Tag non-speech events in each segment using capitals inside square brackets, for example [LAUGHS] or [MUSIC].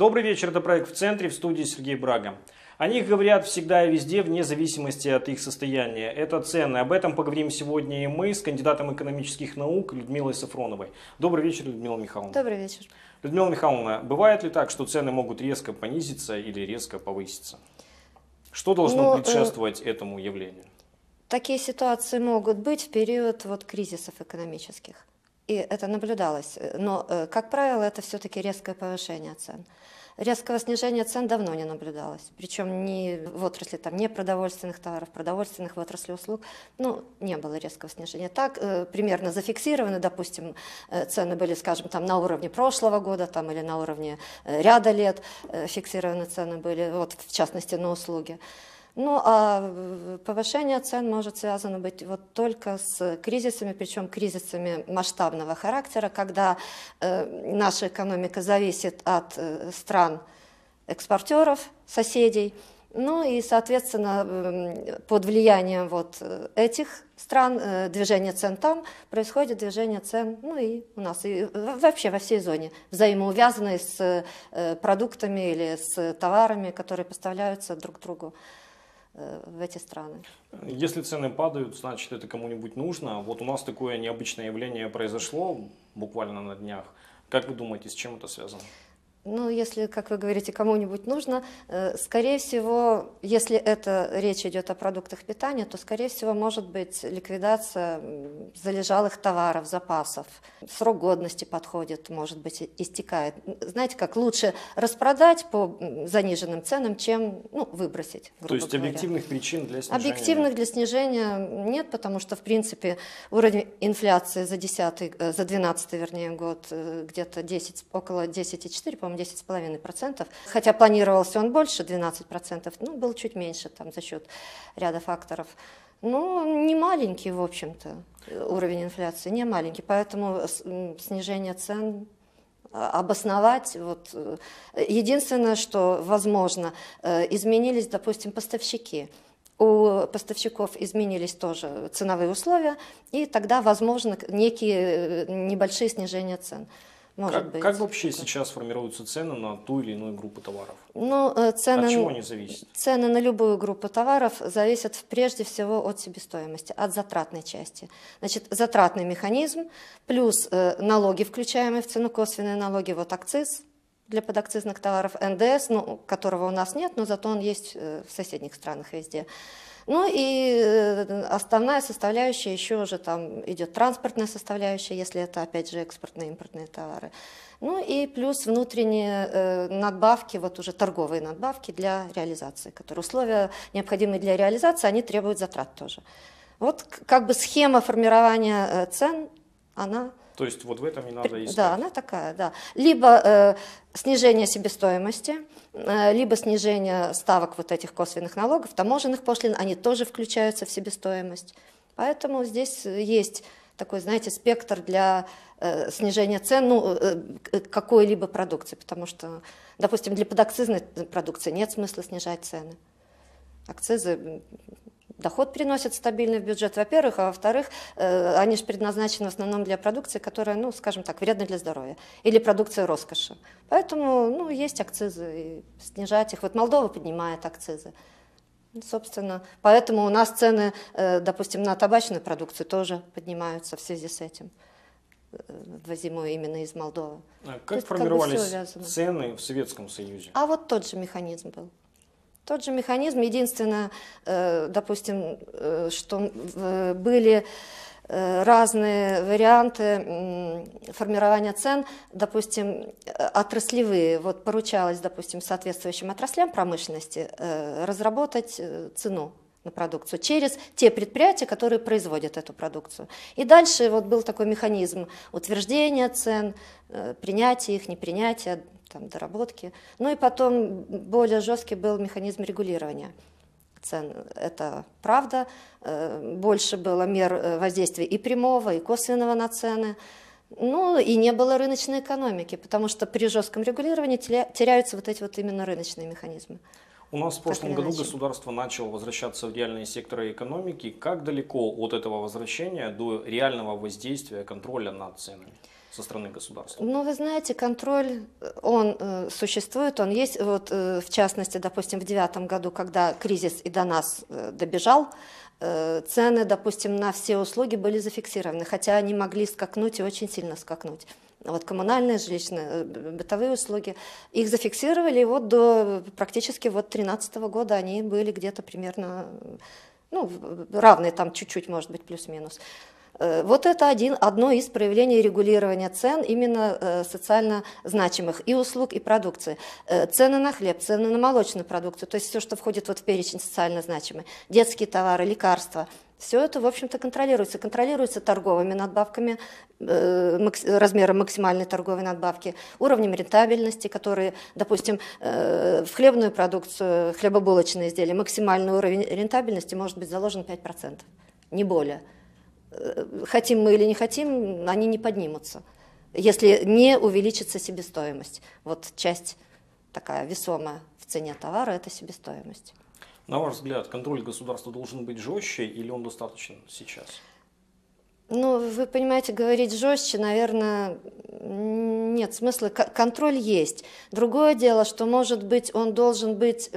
Добрый вечер, это проект «В центре», в студии Сергей Брага. О них говорят всегда и везде, вне зависимости от их состояния. Это цены. Об этом поговорим сегодня и мы с кандидатом экономических наук Людмилой Сафроновой. Добрый вечер, Людмила Михайловна. Добрый вечер. Людмила Михайловна, бывает ли так, что цены могут резко понизиться или резко повыситься? Что должно Но, ну, э, предшествовать э... этому явлению? Такие ситуации могут быть в период вот кризисов экономических и это наблюдалось. Э, но, э, как правило, это все-таки резкое повышение цен. Резкого снижения цен давно не наблюдалось, причем ни в отрасли там, не продовольственных товаров, продовольственных в отрасли услуг, ну, не было резкого снижения. Так, э, примерно зафиксированы, допустим, цены были, скажем, там на уровне прошлого года там, или на уровне ряда лет фиксированы цены были, вот в частности на услуги. Ну, а э, повышение цен может связано быть вот только с кризисами, причем кризисами масштабного характера, когда э, наша экономика зависит от э, стран экспортеров, соседей. Ну и, соответственно, э, под влиянием вот э, этих стран движение цен там происходит движение цен, ну и у нас, и вообще во всей зоне, взаимоувязанные с продуктами или с товарами, которые поставляются друг другу. Э, в эти страны. Если цены падают, значит это кому-нибудь нужно. Вот у нас такое необычное явление произошло буквально на днях. Как вы думаете, с чем это связано? Ну, если, как вы говорите, кому-нибудь нужно, э, скорее всего, если это речь идет о продуктах питания, то, скорее всего, может быть ликвидация залежалых товаров, запасов. Срок годности подходит, может быть, истекает. Знаете, как лучше распродать по заниженным ценам, чем ну, выбросить, грубо То есть говоря. объективных причин для снижения? Объективных для снижения нет, потому что, в принципе, уровень инфляции за 10, э, за 12, вернее, год э, где-то 10, около 10,4, по-моему, 10,5%, хотя планировался он больше, 12%, ну, был чуть меньше там за счет ряда факторов. Ну, не маленький, в общем-то, уровень инфляции, не маленький, поэтому снижение цен а, обосновать. Вот. Э, единственное, что возможно, э, изменились, допустим, поставщики. У поставщиков изменились тоже ценовые условия, и тогда возможно некие э, небольшие снижения цен. Может как, быть. Как вообще такое. сейчас формируются цены на ту или иную группу товаров? Ну, э, цены, от чего они зависят? Цены на любую группу товаров зависят прежде всего от себестоимости, от затратной части. Значит, затратный механизм плюс э, налоги, включаемые в цену косвенные налоги, вот акциз, для подакцизных товаров НДС, ну, которого у нас нет, но зато он есть э, в соседних странах везде. Ну и э, основная составляющая еще уже там идет транспортная составляющая, если это опять же экспортные импортные товары. Ну и плюс внутренние э, надбавки, вот уже торговые надбавки для реализации, которые условия необходимые для реализации, они требуют затрат тоже. Вот как бы схема формирования э, цен, она то есть вот в этом и надо искать. Да, она такая, да. Либо э, снижение себестоимости, э, либо снижение ставок вот этих косвенных налогов, таможенных пошлин, они тоже включаются в себестоимость. Поэтому здесь есть такой, знаете, спектр для э, снижения цен ну, э, э какой-либо продукции, потому что, допустим, для подакцизной продукции нет смысла снижать цены. Акцизы доход приносят стабильный в бюджет, во-первых, а во-вторых, э, они же предназначены в основном для продукции, которая, ну, скажем так, вредна для здоровья, или продукция роскоши. Поэтому, ну, есть акцизы, и снижать их. Вот Молдова поднимает акцизы. Собственно, поэтому у нас цены, э, допустим, на табачную продукцию тоже поднимаются в связи с этим ввозимую э, именно из Молдовы. А как То формировались как бы цены в Советском Союзе? А вот тот же механизм был. Тот же механизм, единственное, э, допустим, э, что были э, разные варианты формирования цен, допустим, отраслевые. Вот поручалось, допустим, соответствующим отраслям промышленности разработать цену на продукцию через те предприятия, которые производят эту продукцию. И дальше вот был такой механизм утверждения цен, э, принятия их, непринятия, там, доработки. Ну и потом более жесткий был механизм регулирования цен. Это правда. Э, больше было мер э, воздействия и прямого, и косвенного на цены. Ну и не было рыночной экономики, потому что при жестком регулировании теряются вот эти вот именно рыночные механизмы. У нас в прошлом году государство начало возвращаться в реальные секторы экономики. Как далеко от этого возвращения до реального воздействия контроля над ценами? со стороны государства? Ну, вы знаете, контроль, э, он э, существует, он есть. Вот, э, в частности, допустим, в девятом году, когда кризис и до нас э, добежал, э, цены, допустим, на все услуги были зафиксированы, хотя они могли скакнуть и очень сильно скакнуть вот коммунальные, жилищные, э, бытовые услуги, их зафиксировали, и вот до э, практически вот 2013 года они были где-то примерно, э, ну, равные там чуть-чуть, может быть, плюс-минус. Вот это один, одно из проявлений регулирования цен именно социально значимых и услуг, и продукции. Цены на хлеб, цены на молочную продукцию, то есть все, что входит вот в перечень социально значимый. Детские товары, лекарства – все это, в общем-то, контролируется. Контролируется торговыми надбавками, э, размером максимальной торговой надбавки, уровнем рентабельности, которые, допустим, э, в хлебную продукцию, хлебобулочные изделия, максимальный уровень рентабельности может быть заложен 5%, не более. Э, хотим мы или не хотим, они не поднимутся, если не увеличится себестоимость. Вот часть такая весомая в цене товара – это себестоимость. На ваш взгляд, контроль государства должен быть жестче или он достаточен сейчас? Ну, вы понимаете, говорить жестче, наверное, нет смысла. контроль есть. Другое дело, что, может быть, он должен быть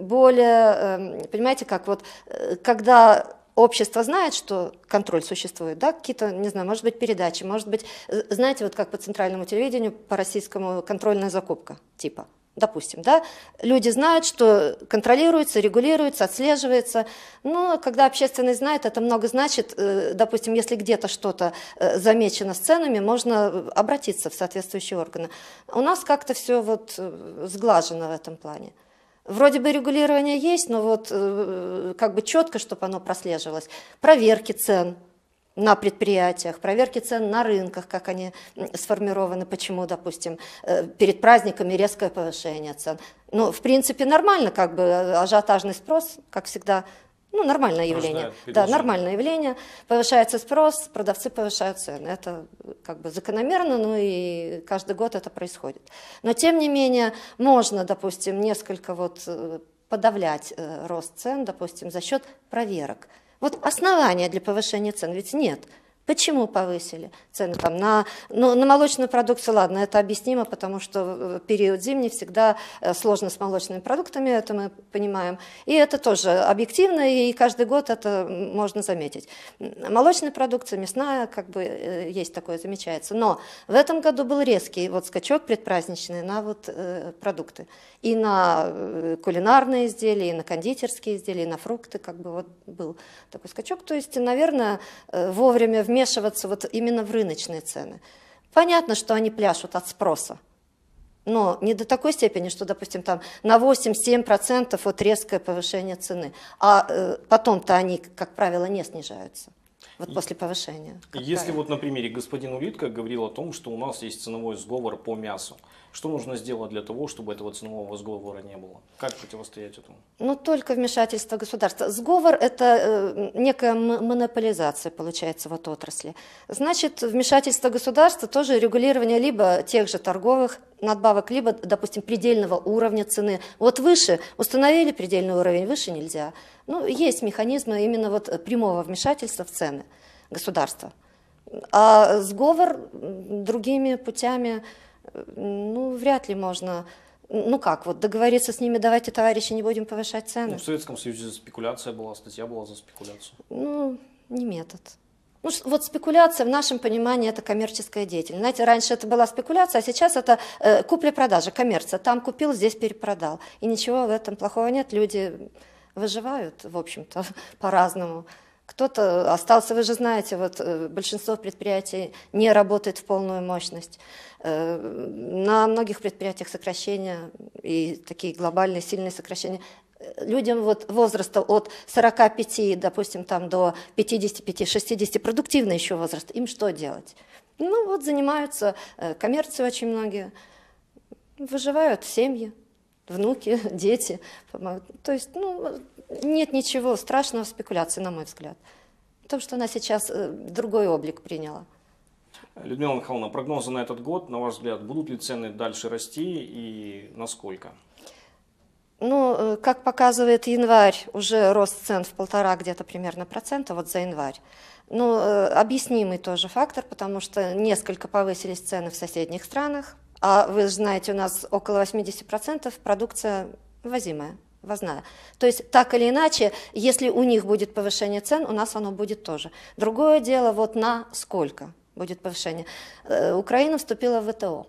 более, эм, понимаете, как вот, э, когда общество знает, что контроль существует, да, какие-то, не знаю, может быть, передачи, может быть, знаете, вот как по центральному телевидению, по российскому контрольная закупка, типа – допустим, да, люди знают, что контролируется, регулируется, отслеживается, но когда общественность знает, это много значит, э, допустим, если где-то что-то э, замечено с ценами, можно обратиться в соответствующие органы. У нас как-то все вот э, сглажено в этом плане. Вроде бы регулирование есть, но вот как бы четко, чтобы оно прослеживалось. Проверки цен – на предприятиях, проверки цен на рынках, как они сформированы, почему, допустим, э, перед праздниками резкое повышение цен. Ну, в принципе, нормально, как бы э, ажиотажный спрос, как всегда, ну, нормальное явление. Да, нормальное явление. Повышается спрос, продавцы повышают цены. Это как бы закономерно, ну и каждый год это происходит. Но, тем не менее, можно, допустим, несколько вот э, подавлять рост цен, допустим, за счет проверок. Вот основания для повышения цен ведь нет. Почему повысили цены там, на, ну, на молочную продукцию? Ладно, это объяснимо, потому что период зимний всегда э, сложно с молочными продуктами, это мы понимаем. И это тоже объективно, и каждый год это можно заметить. Молочная продукция, мясная, как бы э, есть такое, замечается. Но в этом году был резкий вот скачок предпраздничный на вот э, продукты. И на кулинарные изделия, и на кондитерские изделия, и на фрукты, как бы вот был такой скачок. То есть, наверное, вовремя в вмешиваться вот именно в рыночные цены. Понятно, что они пляшут от спроса, но не до такой степени, что, допустим, там на 8-7% вот резкое повышение цены, а э, потом-то они, как правило, не снижаются. Вот после повышения. Если правило. вот на примере господин Улитка говорил о том, что у нас есть ценовой сговор по мясу, что нужно сделать для того, чтобы этого ценового сговора не было? Как противостоять этому? Ну, только вмешательство государства. Сговор – это э, некая монополизация, получается, вот отрасли. Значит, вмешательство государства тоже регулирование либо тех же торговых надбавок, либо, допустим, предельного уровня цены. Вот выше установили предельный уровень, выше нельзя. Ну, есть механизмы именно вот э, прямого вмешательства в цены государства. А сговор другими путями, э, ну, вряд ли можно ну как, вот договориться с ними, давайте, товарищи, не будем повышать цены. Ну, в Советском Союзе спекуляция была, статья была за спекуляцию. Ну, не метод. Ну, вот спекуляция в нашем понимании это коммерческая деятельность. Знаете, раньше это была спекуляция, а сейчас это э, купля-продажа, коммерция. Там купил, здесь перепродал. И ничего в этом плохого нет. Люди выживают, в общем-то, [LAUGHS] по-разному. Кто-то остался, вы же знаете, вот э, большинство предприятий не работает в полную мощность. Э, на многих предприятиях сокращения и такие глобальные сильные сокращения э, людям вот возраста от 45, допустим, там до 55-60, продуктивный еще возраст, им что делать? Ну вот занимаются коммерцией очень многие, выживают семьи внуки, [LAUGHS] дети. То есть, ну, нет ничего страшного в спекуляции, на мой взгляд. В том, что она сейчас э, другой облик приняла. Людмила Михайловна, прогнозы на этот год, на ваш взгляд, будут ли цены дальше расти и насколько? Ну, э, как показывает январь, уже рост цен в полтора где-то примерно процента вот за январь. Ну, э, объяснимый тоже фактор, потому что несколько повысились цены в соседних странах, а вы знаете, у нас около 80% продукция возимая, возная. То есть так или иначе, если у них будет повышение цен, у нас оно будет тоже. Другое дело, вот на сколько будет повышение. Э, Украина вступила в ВТО.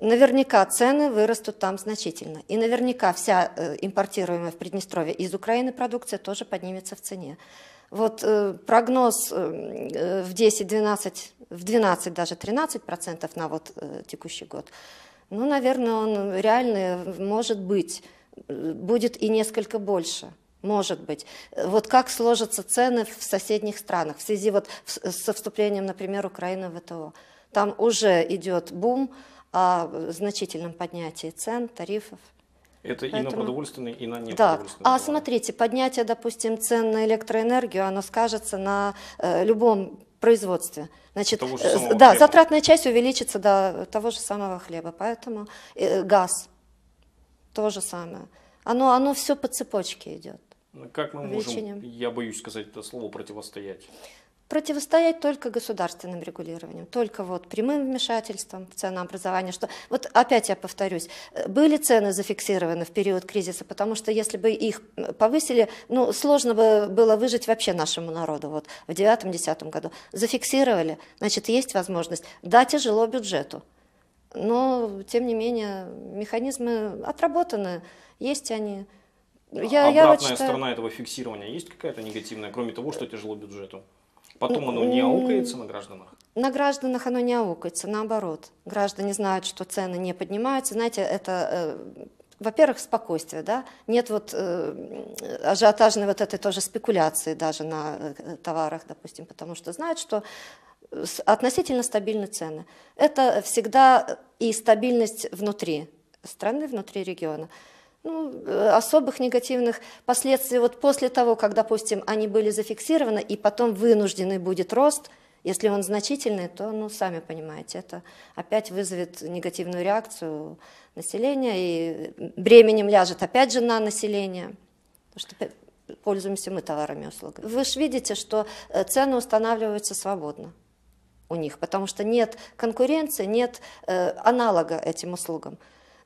Наверняка цены вырастут там значительно. И наверняка вся э, импортируемая в Приднестровье из Украины продукция тоже поднимется в цене. Вот э, прогноз в 10-12 в 12, даже 13 процентов на вот э, текущий год, ну, наверное, он реально может быть, будет и несколько больше. Может быть. Вот как сложатся цены в соседних странах в связи вот со вступлением, например, Украины в ВТО. Там уже идет бум о значительном поднятии цен, тарифов. Это Поэтому... и на продовольственные, и на непродовольственные. Да. А смотрите, поднятие, допустим, цен на электроэнергию, оно скажется на э, любом производстве. Значит, э, да, хлеба. затратная часть увеличится до того же самого хлеба, поэтому э, газ то же самое. Оно, оно все по цепочке идет. Как мы Увеличением. можем, я боюсь сказать это слово, противостоять? противостоять только государственным регулированием, только вот прямым вмешательством в ценообразование. Что, вот опять я повторюсь, были цены зафиксированы в период кризиса, потому что если бы их повысили, ну, сложно бы было выжить вообще нашему народу вот, в 2009-2010 году. Зафиксировали, значит, есть возможность. Да, тяжело бюджету, но, тем не менее, механизмы отработаны, есть они. Я, Обратная я вот считаю... сторона этого фиксирования есть какая-то негативная, кроме того, что тяжело бюджету? Потом оно не аукается на гражданах? На гражданах оно не аукается, наоборот. Граждане знают, что цены не поднимаются. Знаете, это э, во-первых, спокойствие, да, нет вот э, ажиотажной вот этой тоже спекуляции даже на э, товарах, допустим, потому что знают, что э, относительно стабильны цены. Это всегда и стабильность внутри страны, внутри региона ну, э, особых негативных последствий вот после того, как, допустим, они были зафиксированы, и потом вынужденный будет рост, если он значительный, то, ну, сами понимаете, это опять вызовет негативную реакцию населения, и бременем ляжет опять же на население, потому что пользуемся мы товарами и услугами. Вы же видите, что э, цены устанавливаются свободно у них, потому что нет конкуренции, нет э, аналога этим услугам.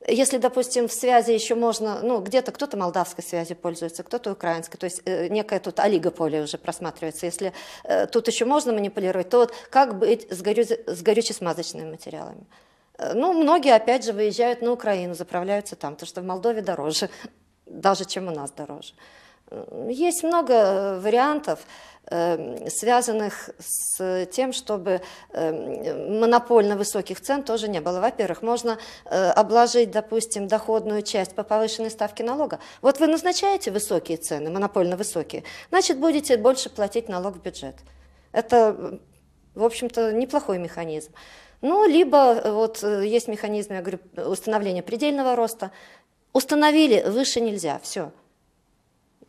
Если, допустим, в связи еще можно, ну, где-то кто-то молдавской связи пользуется, кто-то украинской, то есть э, некое тут олигополе уже просматривается. Если э, тут еще можно манипулировать, то вот как быть с, горю, с горюче-смазочными материалами? Э, ну, многие, опять же, выезжают на Украину, заправляются там, потому что в Молдове дороже, [LAUGHS] даже чем у нас дороже. Есть много э, вариантов, э, связанных с тем, чтобы э, монопольно высоких цен тоже не было. Во-первых, можно обложить, допустим, доходную часть по повышенной ставке налога. Вот вы назначаете высокие цены, монопольно высокие, значит, будете больше платить налог в бюджет. Это, в общем-то, неплохой механизм. Ну, либо вот есть механизм, я говорю, установления предельного роста. Установили, выше нельзя, все.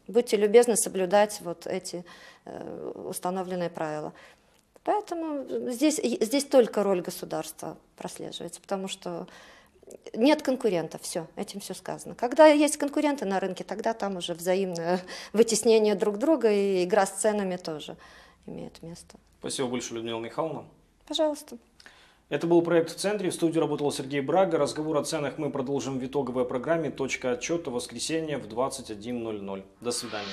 Будьте любезны соблюдать вот эти э, установленные правила. Поэтому здесь, здесь только роль государства прослеживается, потому что нет конкурентов, все, этим все сказано. Когда есть конкуренты на рынке, тогда там уже взаимное [LAUGHS] вытеснение друг друга и игра с ценами тоже имеет место. Спасибо большое, Людмила Михайловна. Пожалуйста. Это был проект «В центре». В студии работал Сергей Брага. Разговор о ценах мы продолжим в итоговой программе «Точка отчета» воскресенье в 21.00. До свидания.